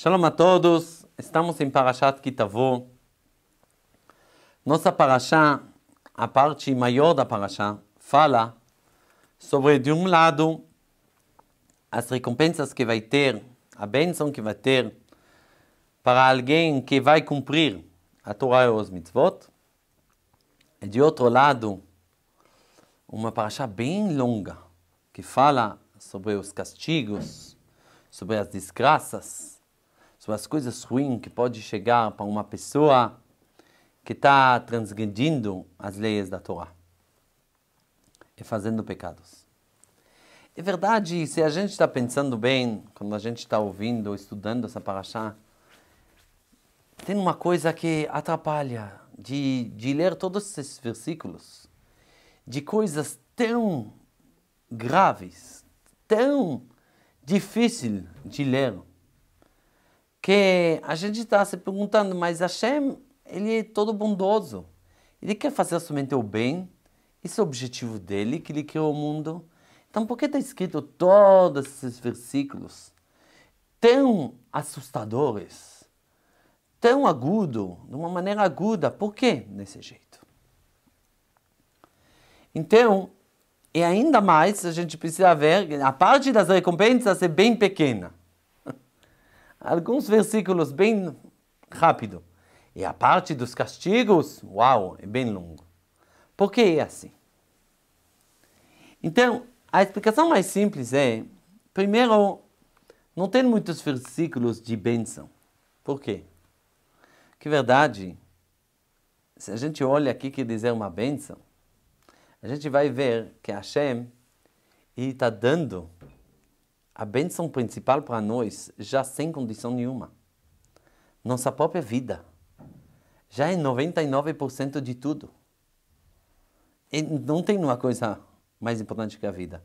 Shalom a todos, estamos em Parashat Kitavô. Nossa Parashá, a parte maior da Parashá, fala sobre, de um lado, as recompensas que vai ter, a bênção que vai ter para alguém que vai cumprir a Torá e os mitzvot. E de outro lado, uma Parashá bem longa, que fala sobre os castigos, sobre as desgraças, as coisas ruins que pode chegar para uma pessoa que está transgredindo as leis da Torá e fazendo pecados. É verdade, se a gente está pensando bem, quando a gente está ouvindo, estudando essa paraxá, tem uma coisa que atrapalha de, de ler todos esses versículos, de coisas tão graves, tão difícil de ler, porque a gente está se perguntando, mas Hashem, ele é todo bondoso. Ele quer fazer somente o bem, esse é o objetivo dele, que ele quer o mundo. Então, por que está escrito todos esses versículos tão assustadores, tão agudo, de uma maneira aguda? Por que desse jeito? Então, e é ainda mais, a gente precisa ver, a parte das recompensas é bem pequena alguns versículos bem rápido. E a parte dos castigos, uau, é bem longo. Por que é assim? Então, a explicação mais simples é, primeiro, não tem muitos versículos de bênção. Por quê? Que verdade, se a gente olha aqui que dizer é uma bênção, a gente vai ver que Hashem está dando a bênção principal para nós, já sem condição nenhuma. Nossa própria vida. Já é 99% de tudo. E não tem uma coisa mais importante que a vida.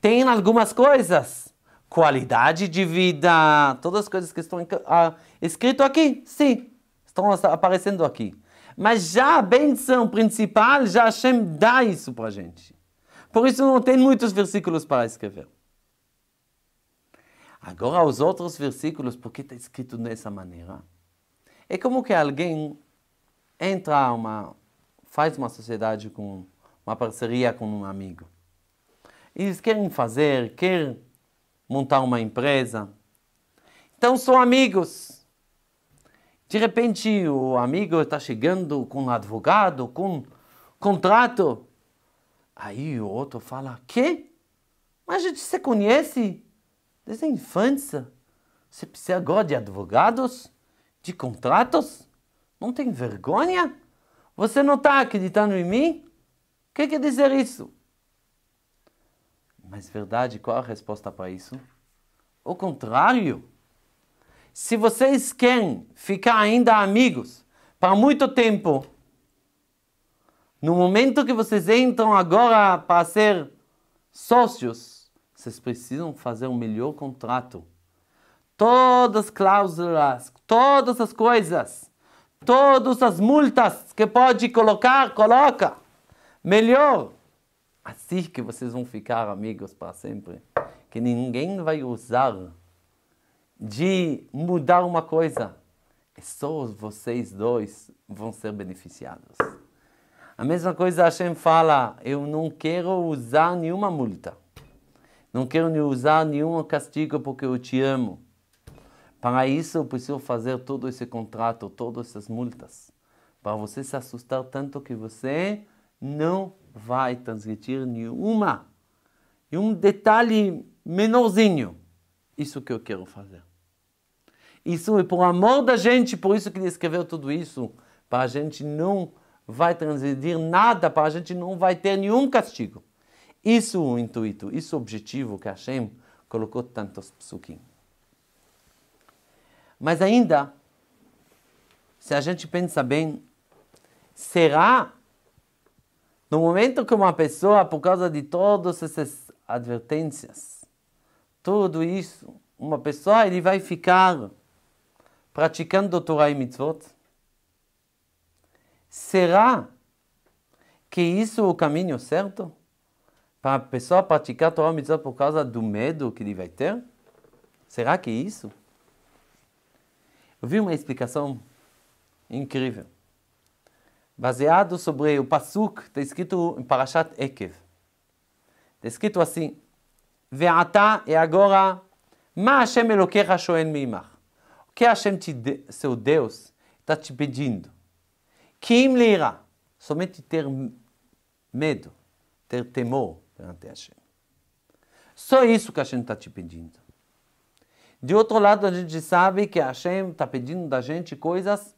Tem algumas coisas. Qualidade de vida. Todas as coisas que estão ah, escrito aqui, sim. Estão aparecendo aqui. Mas já a bênção principal, já Hashem dá isso para gente. Por isso não tem muitos versículos para escrever. Agora, os outros versículos, por que está escrito dessa maneira? É como que alguém entra uma faz uma sociedade com uma parceria com um amigo. Eles querem fazer, querem montar uma empresa. Então são amigos. De repente o amigo está chegando com um advogado, com um contrato. Aí o outro fala, que? Mas a gente se conhece? desde a é infância, você precisa agora de advogados, de contratos? Não tem vergonha? Você não está acreditando em mim? O que quer dizer isso? Mas verdade, qual a resposta para isso? O contrário. Se vocês querem ficar ainda amigos para muito tempo, no momento que vocês entram agora para ser sócios, vocês precisam fazer um melhor contrato. Todas as cláusulas, todas as coisas, todas as multas que pode colocar, coloca. Melhor. Assim que vocês vão ficar amigos para sempre. Que ninguém vai usar de mudar uma coisa. É só vocês dois vão ser beneficiados. A mesma coisa Hashem fala, eu não quero usar nenhuma multa. Não quero nem usar nenhum castigo porque eu te amo. Para isso eu preciso fazer todo esse contrato, todas essas multas. Para você se assustar tanto que você não vai transmitir nenhuma. E um detalhe menorzinho. Isso que eu quero fazer. Isso é por amor da gente, por isso que ele escreveu tudo isso. Para a gente não vai transmitir nada, para a gente não vai ter nenhum castigo. Isso o intuito, isso o objetivo que Hashem colocou tantos psukim. Mas ainda, se a gente pensa bem, será no momento que uma pessoa, por causa de todas essas advertências, tudo isso, uma pessoa ele vai ficar praticando Torah e Mitzvot? Será que isso é o caminho certo? para a pessoa praticar a Torá Mitzvah por causa do medo que ele vai ter? Será que é isso? Eu vi uma explicação incrível. Baseado sobre o Pasuk, está escrito em Parashat Ekev. Está escrito assim, Ve'ata e é agora, Ma Hashem Elokecha shoen mi'imach. O que Hashem, te seu Deus, está te pedindo? Kim lira, somente ter medo, ter temor perante Hashem. Só isso que a gente está te pedindo. De outro lado, a gente sabe que Hashem está pedindo da gente coisas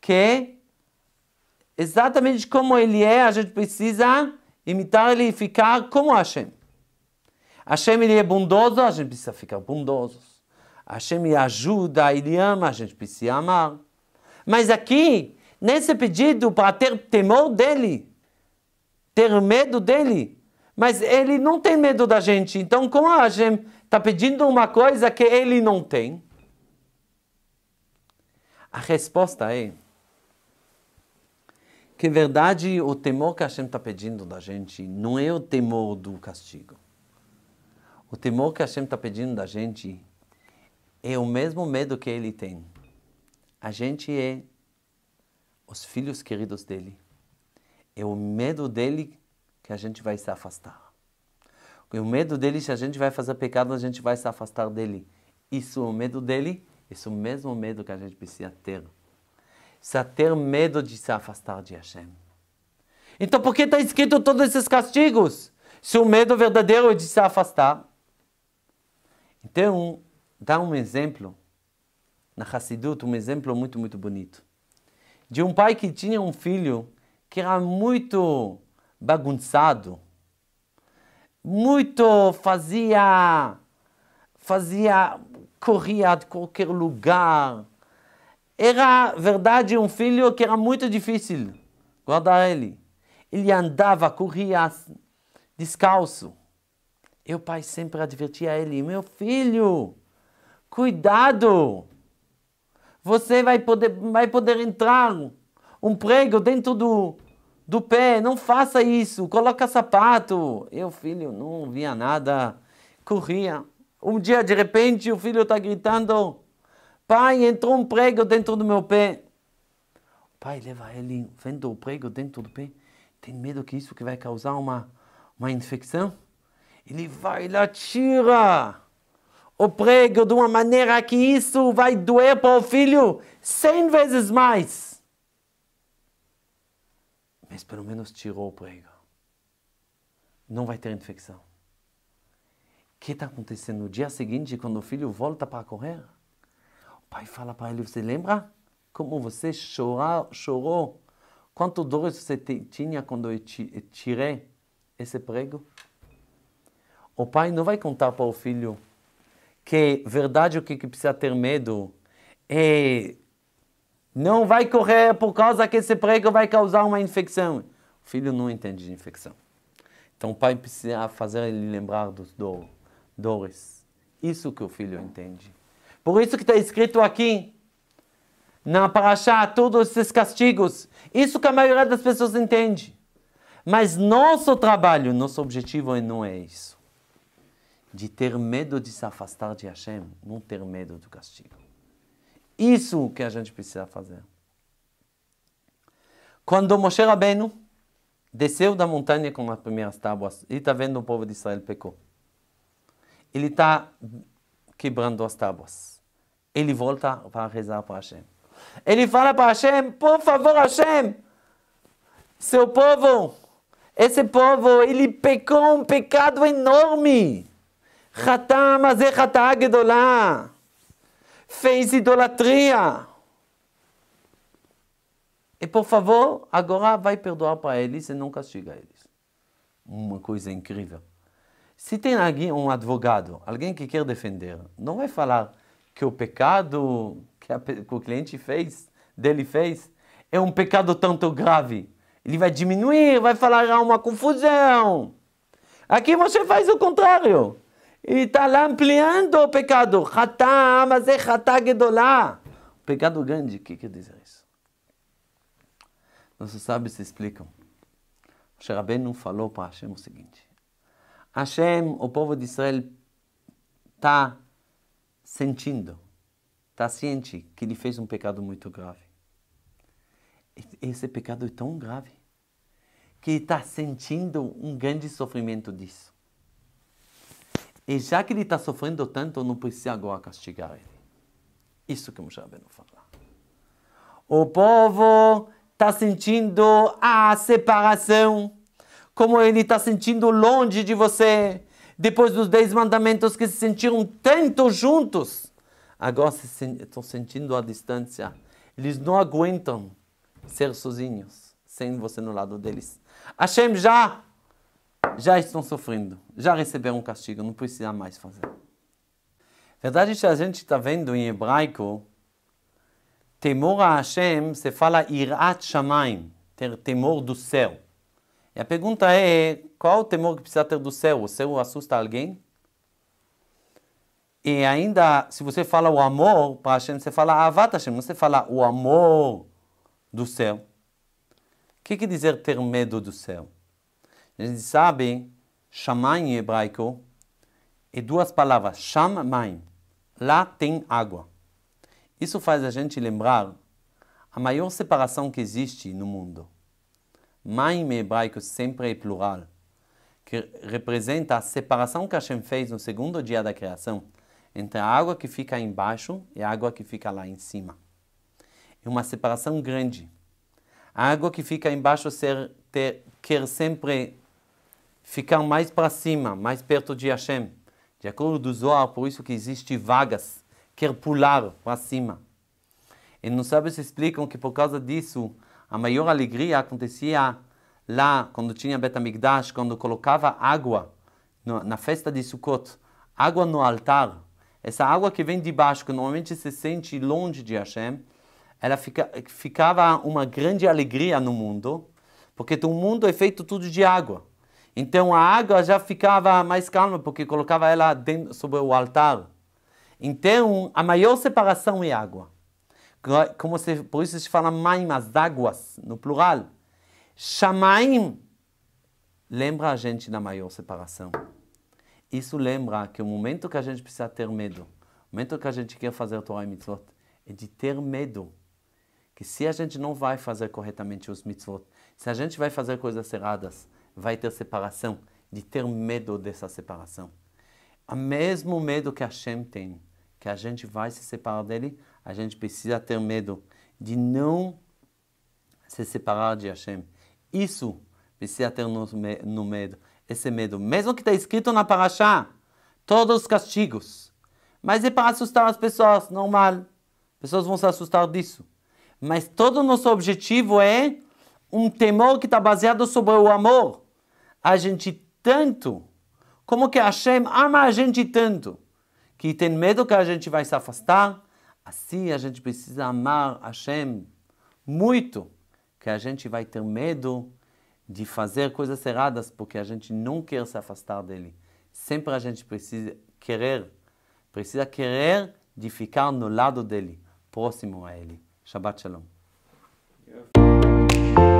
que, exatamente como ele é, a gente precisa imitar ele e ficar como Hashem. Hashem ele é bondoso, a gente precisa ficar bondosos. Hashem ele ajuda, ele ama, a gente precisa amar. Mas aqui, nesse pedido para ter temor dele, ter medo dele, mas ele não tem medo da gente. Então, como a gente está pedindo uma coisa que ele não tem? A resposta é que, em verdade, o temor que a gente está pedindo da gente não é o temor do castigo. O temor que a gente está pedindo da gente é o mesmo medo que ele tem. A gente é os filhos queridos dele. É o medo dele que a gente vai se afastar. E o medo dele, se a gente vai fazer pecado, a gente vai se afastar dele. Isso, é o medo dele, isso é o mesmo medo que a gente precisa ter. Precisa ter medo de se afastar de Hashem. Então, por que está escrito todos esses castigos? Se o medo verdadeiro é de se afastar. Então, dá um exemplo. Na Hassidut, um exemplo muito, muito bonito. De um pai que tinha um filho que era muito bagunçado, muito fazia, fazia, corria de qualquer lugar. Era, verdade, um filho que era muito difícil guardar ele. Ele andava, corria descalço. E o pai sempre advertia ele: Meu filho, cuidado! Você vai poder, vai poder entrar um prego dentro do, do pé, não faça isso, coloca sapato. Eu, filho, não via nada, corria. Um dia, de repente, o filho está gritando: Pai, entrou um prego dentro do meu pé. O pai leva ele, vendo o prego dentro do pé, tem medo que isso que vai causar uma, uma infecção. Ele vai lá, tira o prego de uma maneira que isso vai doer para o filho cem vezes mais mas pelo menos tirou o prego. Não vai ter infecção. O que está acontecendo no dia seguinte, quando o filho volta para correr? O pai fala para ele: Você lembra como você chorou? Quanto dores você tinha quando eu tirei esse prego? O pai não vai contar para o filho que verdade o que, que precisa ter medo é não vai correr por causa que esse prego vai causar uma infecção. O filho não entende de infecção. Então o pai precisa fazer ele lembrar dos dores. Isso que o filho entende. Por isso que está escrito aqui, na paraxá, todos esses castigos. Isso que a maioria das pessoas entende. Mas nosso trabalho, nosso objetivo não é isso. De ter medo de se afastar de Hashem, não ter medo do castigo. Isso é que a gente precisa fazer. Quando Moshe Rabbeinu desceu da montanha com as primeiras tábuas, ele está vendo o povo de Israel pecou. Ele está quebrando as tábuas. Ele volta para rezar para Hashem. Ele fala para Hashem, por favor Hashem, seu povo, esse povo, ele pecou um pecado enorme. Hatam azeh hatah gedolah fez idolatria. E por favor, agora vai perdoar para eles e não castiga eles. Uma coisa incrível. Se tem alguém, um advogado, alguém que quer defender, não vai falar que o pecado que, a, que o cliente fez, dele fez, é um pecado tanto grave. Ele vai diminuir, vai falar há uma confusão. Aqui você faz o contrário. E está lá ampliando o pecado. Hatá, mas é hatá gedolá. Pecado grande, o que quer dizer isso? Nossos sábios explicam. Moshe não falou para Hashem o seguinte. Hashem, o povo de Israel, está sentindo, está ciente que ele fez um pecado muito grave. Esse pecado é tão grave que está sentindo um grande sofrimento disso. E já que ele está sofrendo tanto, não precisa agora castigar ele. Isso que Moshe Rabbeinu fala. O povo está sentindo a separação, como ele está sentindo longe de você, depois dos dez mandamentos que se sentiram tanto juntos, agora estão sentindo a distância. Eles não aguentam ser sozinhos, sem você no lado deles. Hashem já já estão sofrendo, já receberam um castigo, não precisa mais fazer. Verdade é que a gente está vendo em hebraico, temor a Hashem se fala irat shamayim, ter temor do céu. E a pergunta é, qual o temor que precisa ter do céu? O céu assusta alguém? E ainda, se você fala o amor para Hashem, você fala avat Hashem, não você fala o amor do céu. O que quer dizer ter medo do céu? A gente sabe, chamai em hebraico é duas palavras, chamai lá tem água. Isso faz a gente lembrar a maior separação que existe no mundo. Mãe em hebraico sempre é plural, que representa a separação que Hashem fez no segundo dia da criação entre a água que fica embaixo e a água que fica lá em cima. É uma separação grande. A água que fica embaixo ser, ter, quer sempre ficar mais para cima, mais perto de Hashem. De acordo do Zohar, por isso que existe vagas, quer pular para cima. E não sabe se explicam que por causa disso, a maior alegria acontecia lá, quando tinha Betamigdash, quando colocava água na festa de Sukkot, água no altar. Essa água que vem de baixo, que normalmente se sente longe de Hashem, ela fica, ficava uma grande alegria no mundo, porque o mundo é feito tudo de água. Então a água já ficava mais calma, porque colocava ela dentro, sobre o altar. Então a maior separação é água. Como se, por isso se fala maim, águas, no plural. Shamaim lembra a gente da maior separação. Isso lembra que o momento que a gente precisa ter medo, o momento que a gente quer fazer Torah e Mitzvot, é de ter medo. Que se a gente não vai fazer corretamente os Mitzvot, se a gente vai fazer coisas erradas, vai ter separação, de ter medo dessa separação. O mesmo medo que Hashem tem, que a gente vai se separar dele, a gente precisa ter medo de não se separar de Hashem. Isso precisa ter no, no medo, esse medo. Mesmo que está escrito na Paraxá, todos os castigos. Mas é para assustar as pessoas, normal. Pessoas vão se assustar disso. Mas todo o nosso objetivo é um temor que está baseado sobre o amor. A gente tanto, como que Hashem ama a gente tanto, que tem medo que a gente vai se afastar. Assim a gente precisa amar Hashem muito, que a gente vai ter medo de fazer coisas erradas, porque a gente não quer se afastar dele. Sempre a gente precisa querer, precisa querer de ficar no lado dele, próximo a ele. Shabbat Shalom. Yeah.